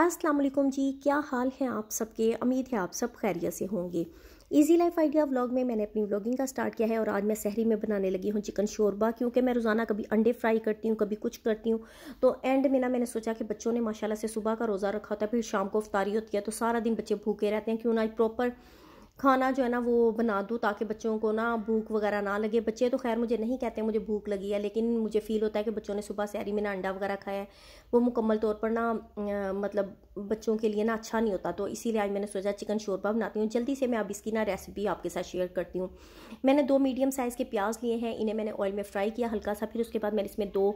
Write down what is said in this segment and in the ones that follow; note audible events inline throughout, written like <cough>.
वालेकुम जी क्या हाल है आप सबके उम्मीद है आप सब खैरियत से होंगे इजी लाइफ आइडिया व्लॉग में मैंने अपनी व्लॉगिंग का स्टार्ट किया है और आज मैं सहरी में बनाने लगी हूँ चिकन शोरबा क्योंकि मैं रोज़ाना कभी अंडे फ्राई करती हूँ कभी कुछ करती हूँ तो एंड में ना मैंने सोचा कि बच्चों ने माशाल्लाह से सुबह का रोज़ा रखा होता है फिर शाम को अफ्तारी होती है तो सारा दिन बच्चे भूखे रहते हैं क्यों ना प्रॉपर खाना जो है ना वो बना दूँ ताकि बच्चों को ना भूख वगैरह ना लगे बच्चे तो खैर मुझे नहीं कहते मुझे भूख लगी है लेकिन मुझे फ़ील होता है कि बच्चों ने सुबह सैरी में ना अंडा वगैरह खाया है वो मुकम्मल तौर पर ना मतलब बच्चों के लिए ना अच्छा नहीं होता तो इसीलिए आज मैंने सोचा चिकन शोरबा बनाती हूँ जल्दी से मैं अब इसकी ना रेसिपी आपके साथ शेयर करती हूँ मैंने दो मीडियम साइज़ के प्याज लिए हैं इन्हें मैंने ऑयल में फ्राई किया हल्का सा फिर उसके बाद मैंने इसमें दो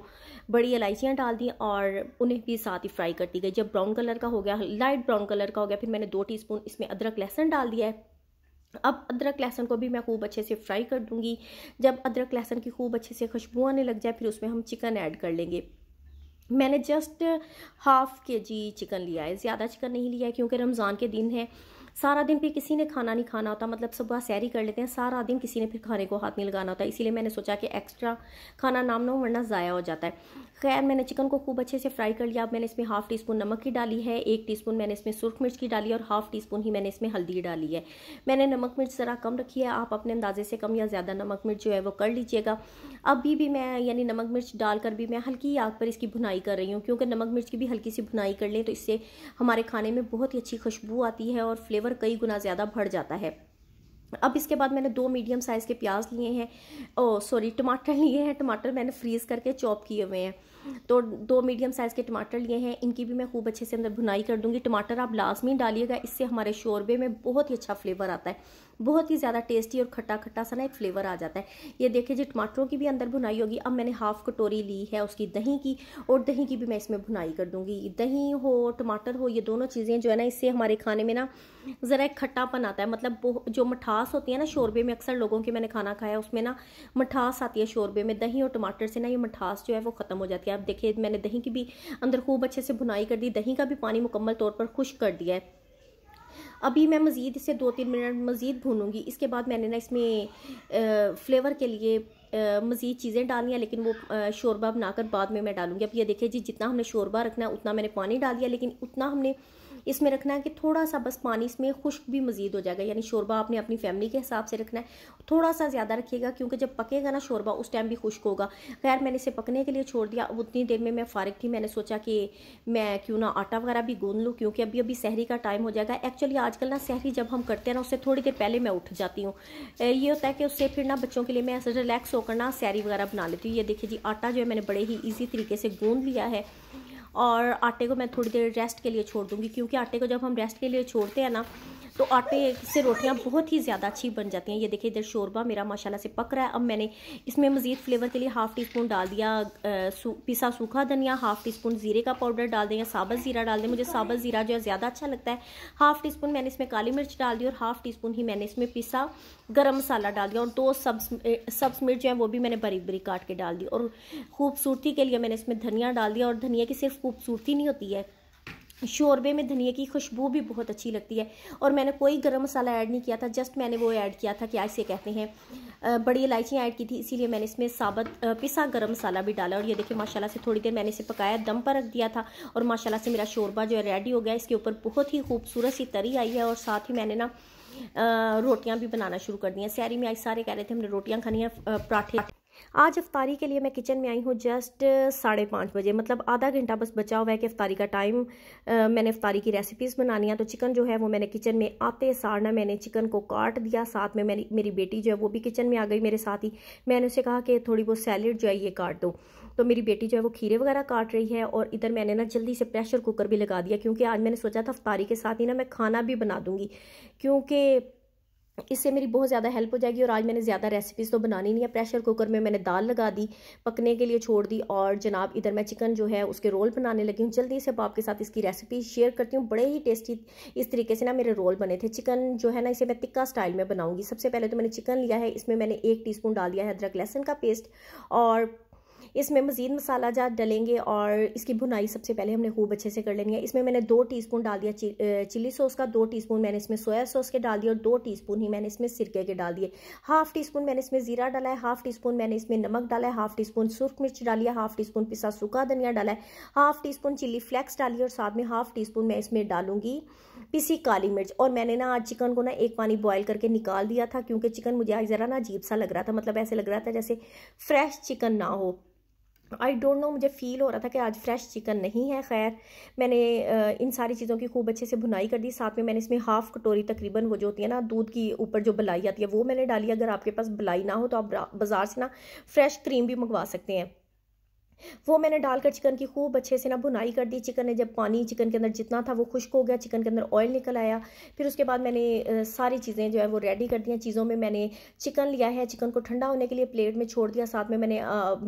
बड़ी इलायचियाँ डाल दी और उन्हें भी साथ ही फ्राई कर दी गई जब ब्राउन कलर का हो गया लाइट ब्राउन कलर का हो गया फिर मैंने दो टी इसमें अदरक लहसन डाल दिया है अब अदरक लहसन को भी मैं खूब अच्छे से फ्राई कर दूंगी जब अदरक लहसन की खूब अच्छे से खुशबू आने लग जाए फिर उसमें हम चिकन ऐड कर लेंगे मैंने जस्ट हाफ़ के जी चिकन लिया है ज़्यादा चिकन नहीं लिया है क्योंकि रमज़ान के दिन है सारा दिन फिर किसी ने खाना नहीं खाना होता मतलब सुबह सैरी कर लेते हैं सारा दिन किसी ने फिर खाने को हाथ नहीं लगाना होता इसीलिए मैंने सोचा कि एक्स्ट्रा खाना नाम ना वरना ज़ाया हो जाता है खैर मैंने चिकन को खूब अच्छे से फ्राई कर लिया अब मैंने इसमें हाफ टी स्पून नमक की डाली है एक टी स्पून मैंने इसमें सुरख मिर्च की डाली और हाफ टी स्पून ही मैंने इसमें हल्दी डाली है मैंने नमक मिर्च ज़रा कम रखी है आप अपने अंदाजे से कम या ज़्यादा नमक मिर्च जो है वो कर लीजिएगा अभी भी मैं यानी नमक मिर्च डालकर भी मैं हल्की आग पर इसकी भुनाई कर रही हूँ क्योंकि नमक मिर्च की भी हल्की सी भुनाई कर लें तो इससे हमारे खाने में बहुत ही अच्छी खुशबू आती है और फ्लेवर कई गुना ज़्यादा बढ़ जाता है अब इसके बाद मैंने दो मीडियम साइज़ के प्याज लिए हैं ओ सॉरी टमाटर <laughs> लिए हैं टमाटर मैंने फ्रीज़ करके चॉप किए हुए हैं तो दो मीडियम साइज़ के टमाटर लिए हैं इनकी भी मैं खूब अच्छे से अंदर भुनाई कर दूँगी टमाटर आप लाजमी डालिएगा इससे हमारे शोरबे में बहुत ही अच्छा फ्लेवर आता है बहुत ही ज़्यादा टेस्टी और खट्टा खट्टा सा ना एक फ्लेवर आ जाता है ये देखिए जी टमाटरों की भी अंदर भुनाई होगी अब मैंने हाफ कटोरी ली है उसकी दही की और दही की भी मैं इसमें भुनाई कर दूँगी दही हो टमाटर हो ये दोनों चीज़ें जो है ना इससे हमारे खाने में ना ज़रा एक खट्टापन आता है मतलब जो मिठास होती है ना शोरबे में अक्सर लोगों के मैंने खाना खाया उसमें ना मिठास आती है शोरबे में दही और टमाटर से ना ये मिठास जो है वो ख़त्म हो जाती है अब देखिए मैंने दही की भी अंदर खूब अच्छे से भुनाई कर दी दही का भी पानी मुकम्मल तौर पर खुश कर दिया है अभी मैं मज़ीद इसे दो तीन मिनट मज़ीद भूनूंगी इसके बाद मैंने ना इसमें फ्लेवर के लिए मज़ीद चीज़ें डालनी हैं लेकिन वो शोरबा बनाकर बाद में मैं डालूंगी अब ये देखिए जी जितना हमने शोरबा रखना है उतना मैंने पानी डाल दिया लेकिन उतना हमने इसमें रखना है कि थोड़ा सा बस पानी इसमें खुश्क भी मजीद हो जाएगा यानी शोरबा आपने अपनी फैमिली के हिसाब से रखना है थोड़ा सा ज़्यादा रखिएगा क्योंकि जब पकेगा ना शोरबा उस टाइम भी खुश्क होगा खैर मैंने इसे पकने के लिए छोड़ दिया अब उतनी देर में मैं फारिग थी मैंने सोचा कि मैं क्यों ना आटा वगैरह भी गूंद लूँ क्योंकि अभी अभी सहरी का टाइम हो जाएगा एक्चुअली आजकल ना सहरी जब हम करते हैं ना उससे थोड़ी देर पहले मैं उठ जाती हूँ ये होता है कि उससे फिर ना बच्चों के लिए मैं रिलैक्स होकर ना सैरी वगैरह बना लेती हूँ ये देखिए जी आटा जो है मैंने बड़े ही ईजी तरीके से गूंद लिया है और आटे को मैं थोड़ी देर रेस्ट के लिए छोड़ दूँगी क्योंकि आटे को जब हम रेस्ट के लिए छोड़ते हैं ना तो आटे से रोटियाँ बहुत ही ज़्यादा अच्छी बन जाती हैं ये देखिए इधर शोरबा मेरा माशाल्लाह से पक रहा है अब मैंने इसमें मज़ीद फ्लेवर के लिए हाफ़ टी स्पून डाल दिया पिसा सूखा धनिया हाफ़ टी स्पून जीरे का पाउडर डाल दें या साबत ज़ीरा डाल दें मुझे साबत ज़ीरा जो है ज़्यादा अच्छा लगता है हाफ़ टी स्पून मैंने इसमें काली मिर्च डाल दी और हाफ़ टी स्पून ही मैंने इसमें पिसा गर्म मसाला डाल दिया और दो सब्स सब्स मिर्च जो है वो भी मैंने बारीक बारीक काट के डाल दी और खूबसूरती के लिए मैंने इसमें धनिया डाल दिया और धनिया की सिर्फ खूबसूरती नहीं होती है शोरबे में धनिया की खुशबू भी बहुत अच्छी लगती है और मैंने कोई गरम मसाला ऐड नहीं किया था जस्ट मैंने वो ऐड किया था क्या इसे कहते हैं बड़ी इलायची ऐड की थी इसीलिए मैंने इसमें साबत पिसा गरम मसाला भी डाला और ये देखिए माशाल्लाह से थोड़ी देर मैंने इसे पकाया दम पर रख दिया था और माशाला से मेरा शोरबा जो है रेडी हो गया इसके ऊपर बहुत ही खूबसूरत सी तरी आई है और साथ ही मैंने ना रोटियाँ भी बनाना शुरू कर दी हैं सैरी में आज सारे कह रहे थे हमने रोटियाँ खानी हैं पराठे आज अफ्तारी के लिए मैं किचन में आई हूँ जस्ट साढ़े पाँच बजे मतलब आधा घंटा बस बचा हुआ है कि अफ्तारी का टाइम मैंने अफ्तारी की रेसिपीज़ बनानी है तो चिकन जो है वो मैंने किचन में आते साड़ना मैंने चिकन को काट दिया साथ में मैंने मेरी बेटी जो है वो भी किचन में आ गई मेरे साथ ही मैंने उसे कहा कि थोड़ी बहुत सैलड जो है ये काट दो तो मेरी बेटी जो है वो खीरे वगैरह काट रही है और इधर मैंने ना जल्दी से प्रेशर कुकर भी लगा दिया क्योंकि आज मैंने सोचा था अफ्तारी के साथ ही ना मैं खाना भी बना दूँगी क्योंकि इससे मेरी बहुत ज़्यादा हेल्प हो जाएगी और आज मैंने ज़्यादा रेसिपीज़ तो बनानी नहीं है प्रेशर कुकर में मैंने दाल लगा दी पकने के लिए छोड़ दी और जनाब इधर मैं चिकन जो है उसके रोल बनाने लगी हूँ जल्दी से आपके साथ इसकी रेसिपी शेयर करती हूँ बड़े ही टेस्टी इस तरीके से ना मेरे रोल बने थे चिकन जो है ना इसे मैं तिक्का स्टाइल में बनाऊँगी सबसे पहले तो मैंने चिकन लिया है इसमें मैंने एक टी डाल दिया है अदरक लहसन का पेस्ट और इसमें मज़ीद मसाला जहाँ डलेंगे और इसकी भुनाई सबसे पहले हमने खूब अच्छे से कर लेनी है इसमें मैंने दो टीस्पून डाल दिया चिली सॉस का दो टीस्पून मैंने इसमें सोया सॉस के डाल दिए और दो टीस्पून ही मैंने इसमें सिरके के डाल दिए हाफ टी स्पून मैंने इसमें ज़ीरा डाला है हाफ टी स्पून मैंने इसमें नमक डाला है हाफ टी स्पून सुर्ख मिर्च डाली है हाफ टी स्पून पिसा सूखा धनिया डाला है half teaspoon chilli flakes डाली और साथ में हाफ टी स्पून मैं इसमें डालूंगी पिसी काली मिर्च और मैंने ना आज चिकन को ना एक पानी बॉयल करके निकाल दिया था क्योंकि चिकन मुझे आज ज़रा ना अजीब सा लग रहा था मतलब ऐसे लग रहा था जैसे फ्रेश चिकन ना हो आई डोंट नो मुझे फ़ील हो रहा था कि आज फ्रेश चिकन नहीं है खैर मैंने इन सारी चीज़ों की खूब अच्छे से भुनाई कर दी साथ में मैंने इसमें हाफ़ कटोरी तकरीबन वो जो होती है ना दूध की ऊपर जो बलाई आती है वो मैंने डाली अगर आपके पास बलाई ना हो तो आप बाज़ार से ना फ्रेश क्रीम भी मंगवा सकते हैं वो मैंने डालकर चिकन की खूब अच्छे से ना भुनाई कर दी चिकन ने जब पानी चिकन के अंदर जितना था वो खुश्क हो गया चिकन के अंदर ऑयल निकल आया फिर उसके बाद मैंने सारी चीज़ें जो है वो रेडी कर दी चीज़ों में मैंने चिकन लिया है चिकन को ठंडा होने के लिए प्लेट में छोड़ दिया साथ में मैंने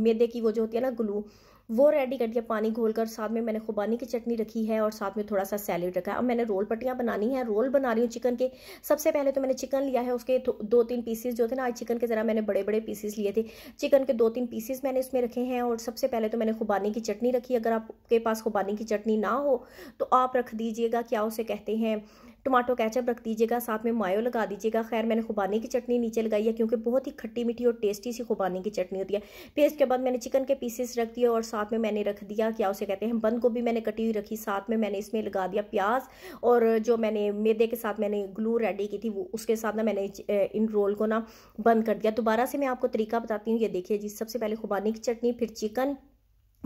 मैदे की वो जो होती है ना ग्लू वो रेडी कर दिया पानी घोल कर साथ में मैंने खुबानी की चटनी रखी है और साथ में थोड़ा सा सैलड रखा है अब मैंने रोल पट्टियाँ बनानी है रोल बना रही हूँ चिकन के सबसे पहले तो मैंने चिकन लिया है उसके दो तीन पीसीस जो थे ना आज चिकन के ज़रा मैंने बड़े बड़े पीसीस लिए थे चिकन के दो तीन पीसीस मैंने इसमें रखे हैं और सबसे पहले तो मैंने खुबानी की चटनी रखी अगर आपके पास खुबानी की चटनी ना हो तो आप रख दीजिएगा क्या उसे कहते हैं टमाटो कैचअप रख दीजिएगा साथ में मायो लगा दीजिएगा खैर मैंने खुबानी की चटनी नीचे लगाई है क्योंकि बहुत ही खट्टी मीठी और टेस्टी सी खुबानी की चटनी होती है फिर इसके बाद मैंने चिकन के पीसेस रख दिए और साथ में मैंने रख दिया क्या उसे कहते हैं बंद गोभी मैंने कटी हुई रखी साथ में मैंने इसमें लगा दिया प्याज और जो मैंने मैदे के साथ मैंने ग्लू रेडी की थी वो उसके साथ ना मैंने इन रोल को ना बंद कर दिया दोबारा से मैं आपको तरीका बताती हूँ ये देखिए जी सबसे पहले खुबानी की चटनी फिर चिकन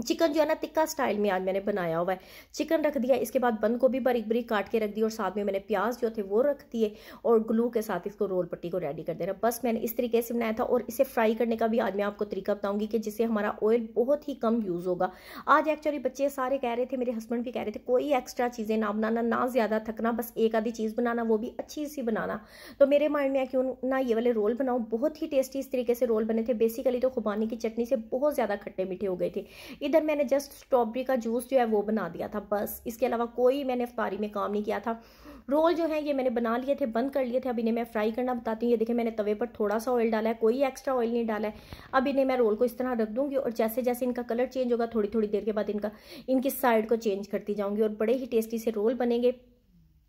चिकन जो है ना तिक्का स्टाइल में आज मैंने बनाया हुआ है चिकन रख दिया इसके बाद बंद गोभी बारीक बारीक काट के रख दिया और साथ में मैंने प्याज जो थे वो रख दिए और ग्लू के साथ इसको रोल पट्टी को रेडी कर दे रहा बस मैंने इस तरीके से बनाया था और इसे फ्राई करने का भी आज मैं आपको तरीका बताऊंगी कि जिससे हमारा ऑयल बहुत ही कम यूज़ होगा आज एक्चुअली बच्चे सारे कह रहे थे मेरे हस्बैंड भी कह रहे थे कोई एक्स्ट्रा चीज़ें ना बनाना ना ज़्यादा थकना बस एक आधी चीज़ बनाना वो भी अच्छी सी बनाना तो मेरे माइंड में क्यों ना ये वाले रोल बनाऊँ बहुत ही टेस्टी इस तरीके से रोल बने थे बेसिकली तो खुबानी की चटनी से बहुत ज़्यादा खट्टे मीठे हो गए थे इधर मैंने जस्ट स्ट्रॉबेरी का जूस जो है वो बना दिया था बस इसके अलावा कोई मैंने अफ्तारी में काम नहीं किया था रोल जो है ये मैंने बना लिए थे बंद कर लिए थे अब इन्हें मैं फ्राई करना बताती हूँ ये देखें मैंने तवे पर थोड़ा सा ऑयल डाला है कोई एक्स्ट्रा ऑयल नहीं डाला है अब इन्हें मैं रोल को इस तरह रख दूँगी और जैसे जैसे इनका कलर चेंज होगा थोड़ी थोड़ी देर के बाद इनका इनकी साइड को चेंज करती जाऊँगी और बड़े ही टेस्टी से रोल बनेंगे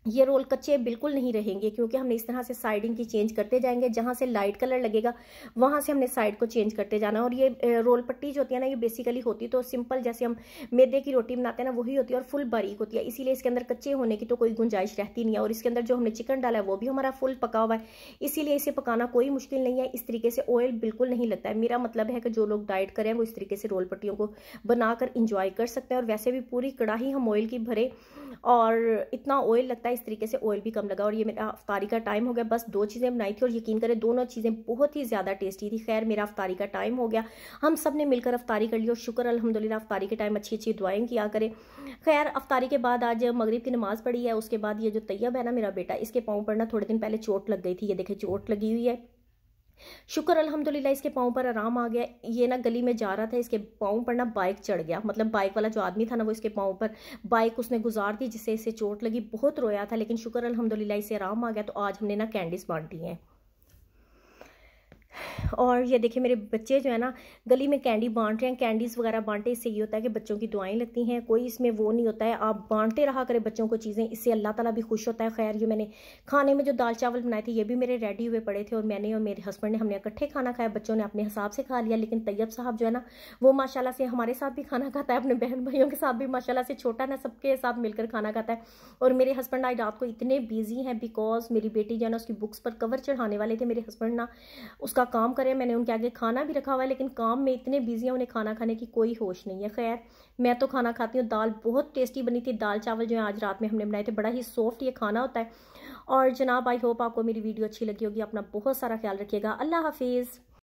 ये रोल कच्चे बिल्कुल नहीं रहेंगे क्योंकि हमने इस तरह से साइडिंग की चेंज करते जाएंगे जहाँ से लाइट कलर लगेगा वहाँ से हमने साइड को चेंज करते जाना है और ये रोल पट्टी जो होती है ना ये बेसिकली होती तो सिंपल जैसे हम मैदे की रोटी बनाते हैं ना वही होती है और फुल बारीक होती है इसीलिए इसके अंदर कच्चे होने की तो कोई गुंजाइश रहती नहीं है और इसके अंदर जो हमने चिकन डाला है वो भी हमारा फुल पका हुआ है इसीलिए इसे पकाना कोई मुश्किल नहीं है इस तरीके से ऑयल बिल्कुल नहीं लगता है मेरा मतलब है कि जो लोग डाइट करें वो इस तरीके से रोल पट्टियों को बनाकर इंजॉय कर सकते हैं और वैसे भी पूरी कड़ाही हम ऑयल की भरे और इतना ऑयल लगता है है इस तरीके से ऑयल भी कम लगा और ये मेरा अफ्तारी का टाइम हो गया बस दो चीज़ें बनाई थी और यकीन करें दोनों चीज़ें बहुत ही ज़्यादा टेस्टी थी खैर मेरा अफ्तारी का टाइम हो गया हम सब ने मिलकर अफ्तारी कर ली और शुक्र अलहमदिल्ला अफ्तारी के टाइम अच्छी अच्छी दुआएँ किया करें खैर अफ्तारी के बाद आज मगरब की नमाज़ पढ़ी है उसके बाद ये जो तैयब है ना मेरा बेटा इसके पाँव पर थोड़े दिन पहले चोट लग गई थी ये देखे चोट लगी हुई है शुक्र अल्हम्दुलिल्लाह इसके पाँव पर आराम आ गया ये ना गली में जा रहा था इसके पाँव पर ना बाइक चढ़ गया मतलब बाइक वाला जो आदमी था ना वो इसके पाँव पर बाइक उसने गुजार दी जिससे इसे चोट लगी बहुत रोया था लेकिन शुक्र अलहमदिल्ला इसे आराम आ गया तो आज हमने ना कैंडीज बांट दी हैं और ये देखिए मेरे बच्चे जो है ना गली में कैंडी बांट रहे हैं कैंडीज़ वगैरह बांटे इससे ये होता है कि बच्चों की दुआएं लगती हैं कोई इसमें वो नहीं होता है आप बांटते रहा करें बच्चों को चीज़ें इससे अल्लाह ताला भी खुश होता है खैर ये मैंने खाने में जो दाल चावल बनाए थे ये भी मेरे रेडी हुए पड़े थे और मैंने और मेरे हस्बैंड ने हमने इकट्ठे खाना खाया बच्चों ने अपने हिसाब से खा लिया लेकिन तैयब साहब जो है ना वो माशाला से हमारे साथ भी खाना खाता है अपने बहन भाइयों के साथ भी माशाला से छोटा ना सबके साथ मिलकर खाना खाता है और मेरे हस्बैंड आज रात को इतने बिजी हैं बिकॉज मेरी बेटी जो है ना उसकी बुक्स पर कवर चढ़ाने वाले थे मेरे हस्बैंड ना उसका काम करें मैंने उनके आगे खाना भी रखा हुआ है लेकिन काम में इतने बिजी हैं उन्हें खाना खाने की कोई होश नहीं है खैर मैं तो खाना खाती हूँ दाल बहुत टेस्टी बनी थी दाल चावल जो है आज रात में हमने बनाए थे बड़ा ही सॉफ्ट ये खाना होता है और जनाब आई होप आपको मेरी वीडियो अच्छी लगी होगी अपना बहुत सारा ख्याल रखिएगा अल्लाह हाफिज़